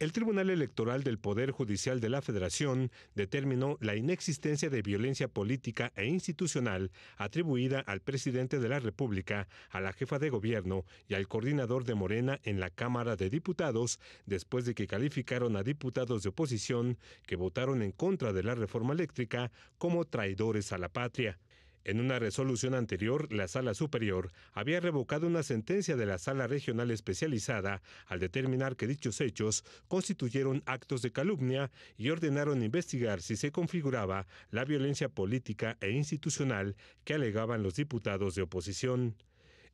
El Tribunal Electoral del Poder Judicial de la Federación determinó la inexistencia de violencia política e institucional atribuida al presidente de la República, a la jefa de gobierno y al coordinador de Morena en la Cámara de Diputados, después de que calificaron a diputados de oposición que votaron en contra de la reforma eléctrica como traidores a la patria. En una resolución anterior, la Sala Superior había revocado una sentencia de la Sala Regional Especializada al determinar que dichos hechos constituyeron actos de calumnia y ordenaron investigar si se configuraba la violencia política e institucional que alegaban los diputados de oposición.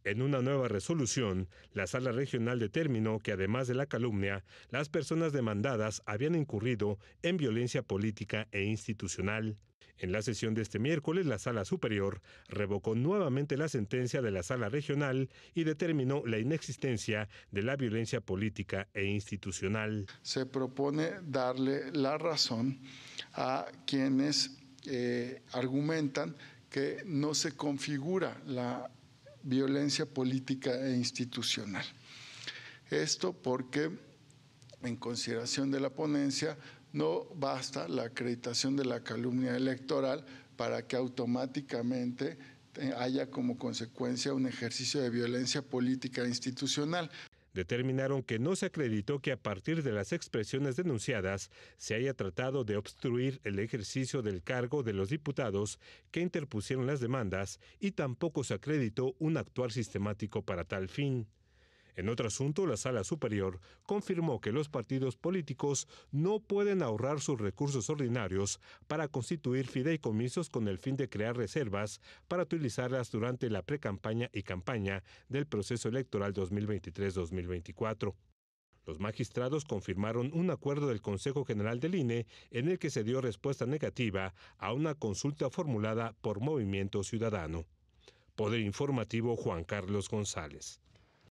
En una nueva resolución, la sala regional determinó que además de la calumnia, las personas demandadas habían incurrido en violencia política e institucional. En la sesión de este miércoles, la Sala Superior revocó nuevamente la sentencia de la Sala Regional y determinó la inexistencia de la violencia política e institucional. Se propone darle la razón a quienes eh, argumentan que no se configura la violencia política e institucional. Esto porque en consideración de la ponencia, no basta la acreditación de la calumnia electoral para que automáticamente eh, haya como consecuencia un ejercicio de violencia política e institucional. Determinaron que no se acreditó que a partir de las expresiones denunciadas se haya tratado de obstruir el ejercicio del cargo de los diputados que interpusieron las demandas y tampoco se acreditó un actuar sistemático para tal fin. En otro asunto, la Sala Superior confirmó que los partidos políticos no pueden ahorrar sus recursos ordinarios para constituir fideicomisos con el fin de crear reservas para utilizarlas durante la precampaña y campaña del proceso electoral 2023-2024. Los magistrados confirmaron un acuerdo del Consejo General del INE en el que se dio respuesta negativa a una consulta formulada por Movimiento Ciudadano. Poder Informativo Juan Carlos González.